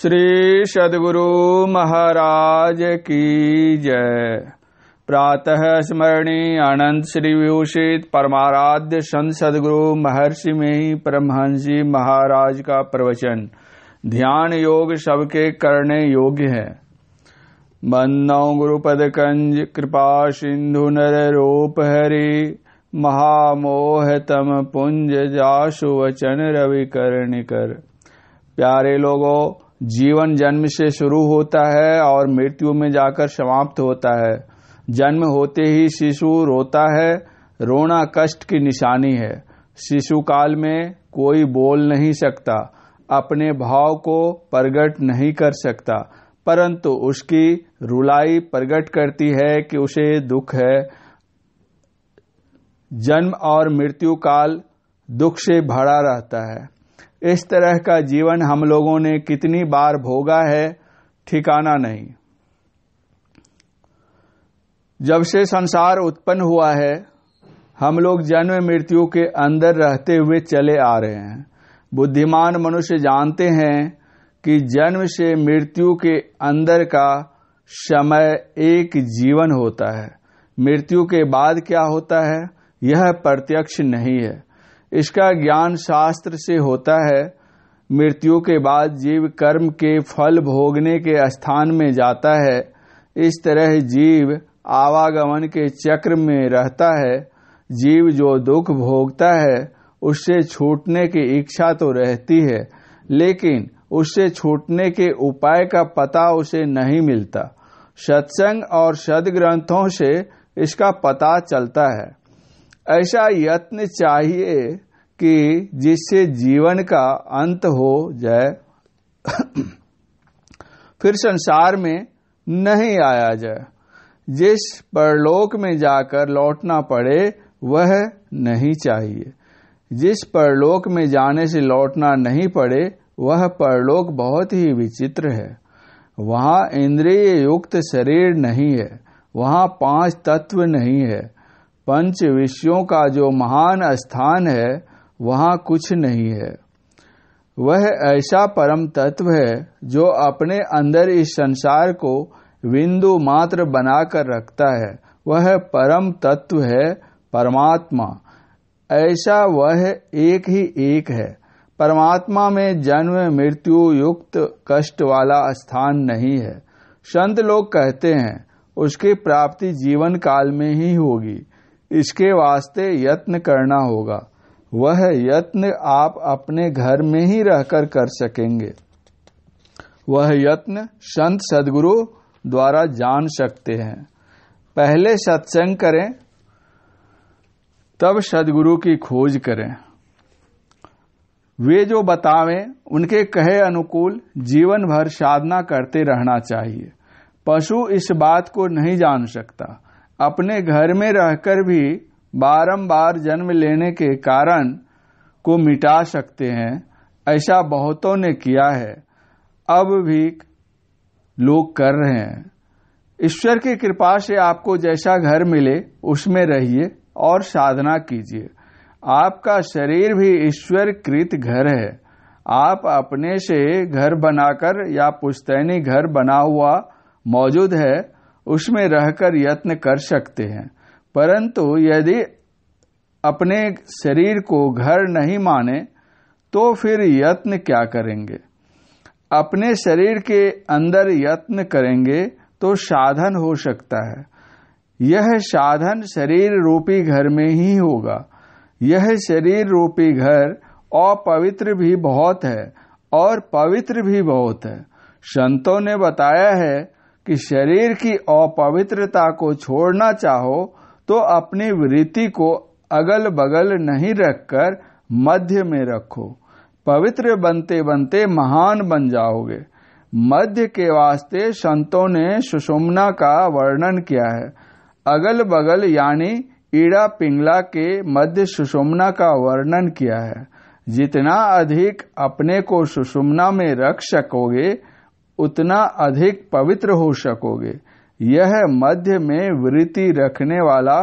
श्री सदगुरु महाराज की जय प्रातः स्मरणीय अनंत श्री विभूषित परमाराध्य संत सदगुरु महर्षि में ही परमहंसी महाराज का प्रवचन ध्यान योग सबके करने योग्य है बंदौ गुरुपद कंज कृपा सिंधु नर रूप हरि महामोह तम पुंज जासु वचन रवि करण कर प्यारे लोगों जीवन जन्म से शुरू होता है और मृत्यु में जाकर समाप्त होता है जन्म होते ही शिशु रोता है रोना कष्ट की निशानी है शिशु काल में कोई बोल नहीं सकता अपने भाव को प्रकट नहीं कर सकता परंतु उसकी रुलाई प्रकट करती है कि उसे दुख है जन्म और मृत्यु काल दुख से भरा रहता है इस तरह का जीवन हम लोगों ने कितनी बार भोगा है ठिकाना नहीं जब से संसार उत्पन्न हुआ है हम लोग जन्म मृत्यु के अंदर रहते हुए चले आ रहे हैं बुद्धिमान मनुष्य जानते हैं कि जन्म से मृत्यु के अंदर का समय एक जीवन होता है मृत्यु के बाद क्या होता है यह प्रत्यक्ष नहीं है इसका ज्ञान शास्त्र से होता है मृत्यु के बाद जीव कर्म के फल भोगने के स्थान में जाता है इस तरह जीव आवागमन के चक्र में रहता है जीव जो दुख भोगता है उससे छूटने की इच्छा तो रहती है लेकिन उससे छूटने के उपाय का पता उसे नहीं मिलता सत्संग और सदग्रंथों से इसका पता चलता है ऐसा यत्न चाहिए कि जिससे जीवन का अंत हो जाए फिर संसार में नहीं आया जाए जिस परलोक में जाकर लौटना पड़े वह नहीं चाहिए जिस परलोक में जाने से लौटना नहीं पड़े वह परलोक बहुत ही विचित्र है वहाँ इंद्रिय युक्त शरीर नहीं है वहाँ पांच तत्व नहीं है पंच विषयों का जो महान स्थान है वहाँ कुछ नहीं है वह ऐसा परम तत्व है जो अपने अंदर इस संसार को बिंदु मात्र बनाकर रखता है वह परम तत्व है परमात्मा ऐसा वह एक ही एक है परमात्मा में जन्म मृत्यु युक्त कष्ट वाला स्थान नहीं है संत लोग कहते हैं उसकी प्राप्ति जीवन काल में ही होगी इसके वास्ते यत्न करना होगा वह यत्न आप अपने घर में ही रहकर कर सकेंगे वह यत्न संत सदगुरु द्वारा जान सकते हैं पहले सत्संग करें तब सदगुरु की खोज करें वे जो बतावें उनके कहे अनुकूल जीवन भर साधना करते रहना चाहिए पशु इस बात को नहीं जान सकता अपने घर में रहकर भी बारंबार जन्म लेने के कारण को मिटा सकते हैं ऐसा बहुतों ने किया है अब भी लोग कर रहे हैं ईश्वर की कृपा से आपको जैसा घर मिले उसमें रहिए और साधना कीजिए आपका शरीर भी ईश्वर कृत घर है आप अपने से घर बनाकर या पुश्तैनी घर बना हुआ मौजूद है उसमें रहकर यत्न कर सकते हैं परंतु यदि अपने शरीर को घर नहीं माने तो फिर यत्न क्या करेंगे अपने शरीर के अंदर यत्न करेंगे तो साधन हो सकता है यह साधन शरीर रूपी घर में ही होगा यह शरीर रूपी घर अपवित्र भी बहुत है और पवित्र भी बहुत है संतों ने बताया है कि शरीर की अपवित्रता को छोड़ना चाहो तो अपनी वृत्ति को अगल बगल नहीं रखकर मध्य में रखो पवित्र बनते बनते महान बन जाओगे मध्य के वास्ते संतों ने सुषुमना का वर्णन किया है अगल बगल यानी ईड़ा पिंगला के मध्य सुषुमना का वर्णन किया है जितना अधिक अपने को सुषुमना में रख सकोगे उतना अधिक पवित्र हो सकोगे यह मध्य में वृत्ति रखने वाला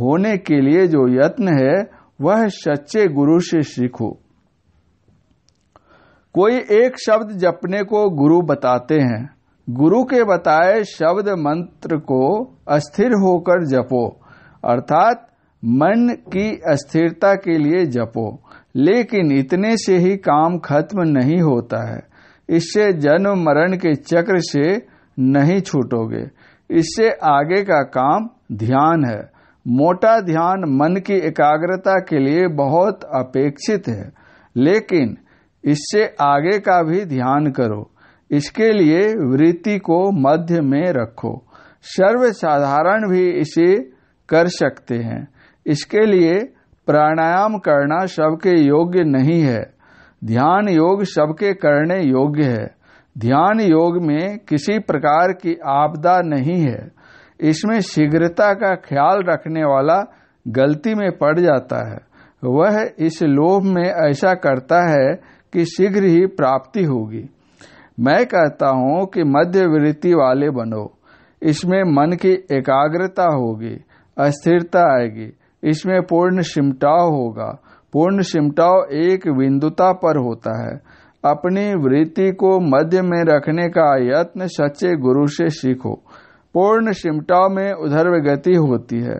होने के लिए जो यत्न है वह सच्चे गुरु से सीखो कोई एक शब्द जपने को गुरु बताते हैं गुरु के बताए शब्द मंत्र को अस्थिर होकर जपो अर्थात मन की अस्थिरता के लिए जपो लेकिन इतने से ही काम खत्म नहीं होता है इससे जन्म मरण के चक्र से नहीं छूटोगे इससे आगे का काम ध्यान है मोटा ध्यान मन की एकाग्रता के लिए बहुत अपेक्षित है लेकिन इससे आगे का भी ध्यान करो इसके लिए वृत्ति को मध्य में रखो सर्वसाधारण भी इसे कर सकते हैं इसके लिए प्राणायाम करना सबके योग्य नहीं है ध्यान योग सबके करने योग्य है ध्यान योग में किसी प्रकार की आपदा नहीं है इसमें शीघ्रता का ख्याल रखने वाला गलती में पड़ जाता है वह इस लोभ में ऐसा करता है कि शीघ्र ही प्राप्ति होगी मैं कहता हूँ कि वृत्ति वाले बनो इसमें मन की एकाग्रता होगी अस्थिरता आएगी इसमें पूर्ण सिमटाव होगा पूर्ण सिमटाव एक बिंदुता पर होता है अपनी वृत्ति को मध्य में रखने का यत्न सच्चे गुरु से सीखो पूर्ण सिमटाव में उधर्व गति होती है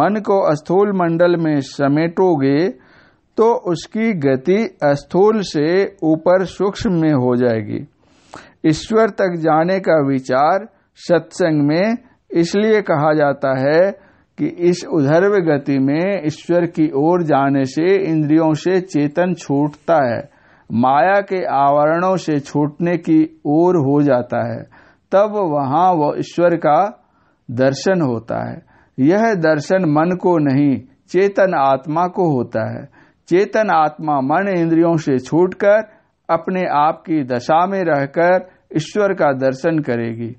मन को स्थूल मंडल में समेटोगे तो उसकी गति स्थूल से ऊपर सूक्ष्म में हो जाएगी ईश्वर तक जाने का विचार सत्संग में इसलिए कहा जाता है कि इस उधर्व गति में ईश्वर की ओर जाने से इंद्रियों से चेतन छूटता है माया के आवरणों से छूटने की ओर हो जाता है तब वहाँ वह ईश्वर का दर्शन होता है यह दर्शन मन को नहीं चेतन आत्मा को होता है चेतन आत्मा मन इंद्रियों से छूटकर अपने आप की दशा में रहकर ईश्वर का दर्शन करेगी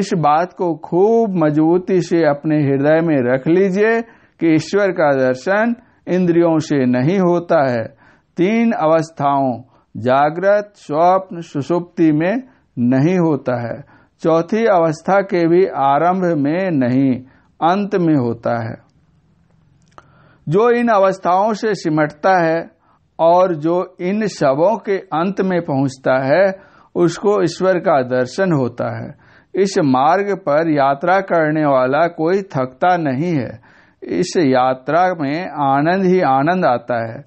इस बात को खूब मजबूती से अपने हृदय में रख लीजिए कि ईश्वर का दर्शन इंद्रियों से नहीं होता है तीन अवस्थाओं जागृत स्वप्न सुसुप्ति में नहीं होता है चौथी अवस्था के भी आरंभ में नहीं अंत में होता है जो इन अवस्थाओं से सिमटता है और जो इन शवों के अंत में पहुंचता है उसको ईश्वर का दर्शन होता है इस मार्ग पर यात्रा करने वाला कोई थकता नहीं है इस यात्रा में आनंद ही आनंद आता है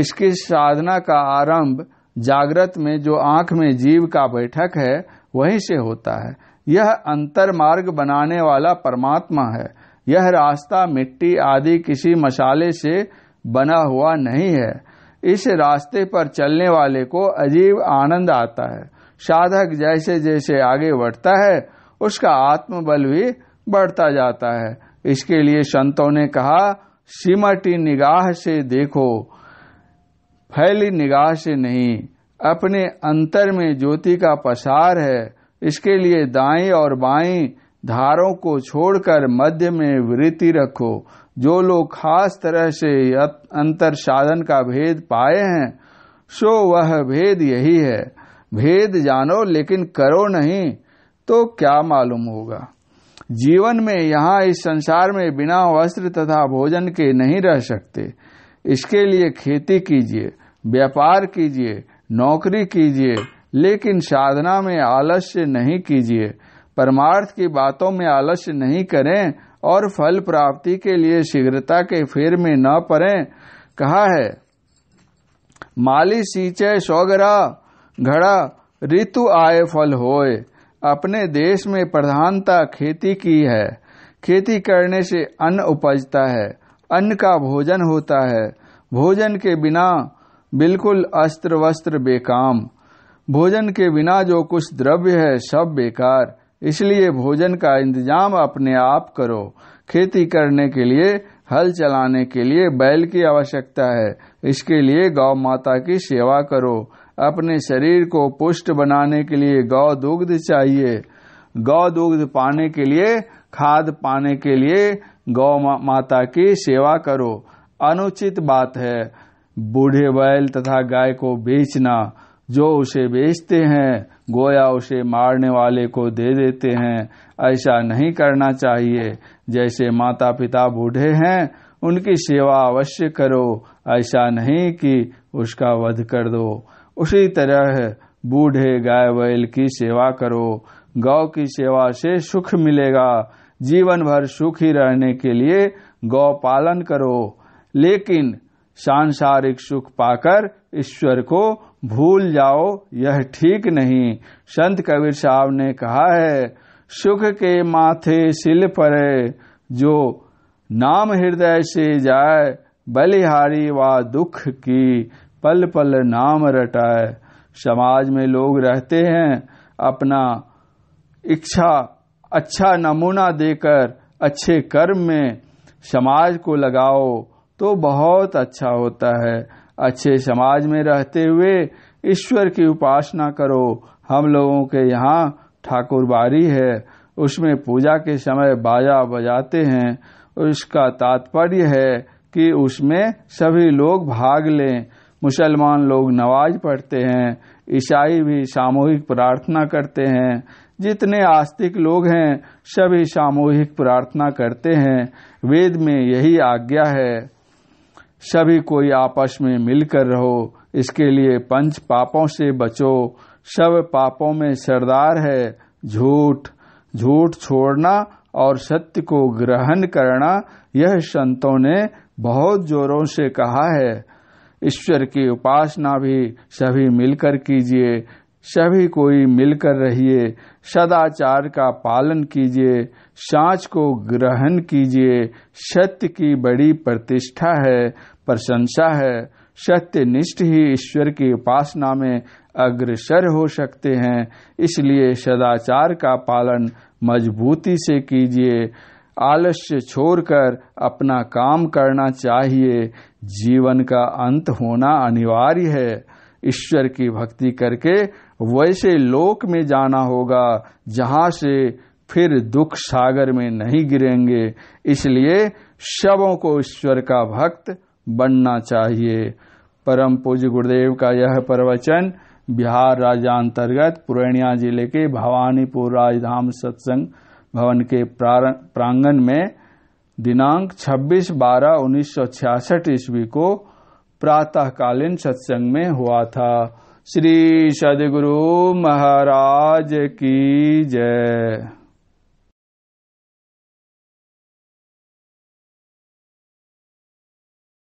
इसकी साधना का आरंभ जागृत में जो आंख में जीव का बैठक है वहीं से होता है यह अंतर मार्ग बनाने वाला परमात्मा है यह रास्ता मिट्टी आदि किसी मसाले से बना हुआ नहीं है इस रास्ते पर चलने वाले को अजीब आनंद आता है साधक जैसे जैसे आगे बढ़ता है उसका आत्मबल भी बढ़ता जाता है इसके लिए संतों ने कहा सिमटी निगाह से देखो फैली निगाह से नहीं अपने अंतर में ज्योति का पसार है इसके लिए दाई और बाई धारों को छोड़कर मध्य में वृत्ति रखो जो लोग खास तरह से अंतर साधन का भेद पाए हैं सो वह भेद यही है भेद जानो लेकिन करो नहीं तो क्या मालूम होगा जीवन में यहाँ इस संसार में बिना वस्त्र तथा भोजन के नहीं रह सकते इसके लिए खेती कीजिए व्यापार कीजिए नौकरी कीजिए लेकिन साधना में आलस्य नहीं कीजिए परमार्थ की बातों में आलस्य नहीं करें और फल प्राप्ति के लिए शीघ्रता के फेर में न पड़ें कहा है माली सींचे सौगरा घड़ा ऋतु आय फल होए अपने देश में प्रधानता खेती की है खेती करने से अन्न उपजता है अन्न का भोजन होता है भोजन के बिना बिल्कुल अस्त्र वस्त्र बेकाम भोजन के बिना जो कुछ द्रव्य है सब बेकार इसलिए भोजन का इंतजाम अपने आप करो खेती करने के लिए हल चलाने के लिए बैल की आवश्यकता है इसके लिए गौ माता की सेवा करो अपने शरीर को पुष्ट बनाने के लिए गौ दुग्ध चाहिए गौ दुग्ध पाने के लिए खाद पाने के लिए गौ माता की सेवा करो अनुचित बात है बूढ़े बैल तथा गाय को बेचना जो उसे बेचते हैं गोया उसे मारने वाले को दे देते हैं ऐसा नहीं करना चाहिए जैसे माता पिता बूढ़े हैं उनकी सेवा अवश्य करो ऐसा नहीं कि उसका वध कर दो उसी तरह बूढ़े गाय बैल की सेवा करो गौ की सेवा से सुख मिलेगा जीवन भर सुखी रहने के लिए गौ पालन करो लेकिन सांसारिक सुख पाकर ईश्वर को भूल जाओ यह ठीक नहीं संत कबीर साहब ने कहा है सुख के माथे सिल पर जो नाम हृदय से जाए बलिहारी व दुख की पल पल नाम रटा है समाज में लोग रहते हैं अपना इच्छा अच्छा नमूना देकर अच्छे कर्म में समाज को लगाओ तो बहुत अच्छा होता है अच्छे समाज में रहते हुए ईश्वर की उपासना करो हम लोगों के यहाँ बारी है उसमें पूजा के समय बाजा बजाते हैं उसका तात्पर्य है कि उसमें सभी लोग भाग लें मुसलमान लोग नवाज पढ़ते हैं ईसाई भी सामूहिक प्रार्थना करते हैं जितने आस्तिक लोग हैं सभी सामूहिक प्रार्थना करते हैं वेद में यही आज्ञा है सभी कोई आपस में मिलकर रहो इसके लिए पंच पापों से बचो सब पापों में सरदार है झूठ झूठ छोड़ना और सत्य को ग्रहण करना यह संतों ने बहुत जोरों से कहा है ईश्वर की उपासना भी सभी मिलकर कीजिए सभी कोई मिलकर रहिए सदाचार का पालन कीजिए साँच को ग्रहण कीजिए सत्य की बड़ी प्रतिष्ठा है प्रशंसा है सत्य निष्ठ ही ईश्वर की उपासना में अग्रसर हो सकते हैं इसलिए सदाचार का पालन मजबूती से कीजिए आलस्य छोड़कर अपना काम करना चाहिए जीवन का अंत होना अनिवार्य है ईश्वर की भक्ति करके वैसे लोक में जाना होगा जहां से फिर दुख सागर में नहीं गिरेंगे इसलिए शवों को ईश्वर का भक्त बनना चाहिए परम पूज्य गुरुदेव का यह प्रवचन बिहार राज्य अंतर्गत पूर्णिया जिले के भवानीपुर राजधाम सत्संग भवन के प्रांगण में दिनांक 26 बारह उन्नीस ईस्वी को प्रातःकालीन सत्संग में हुआ था श्री सदगुरु महाराज की जय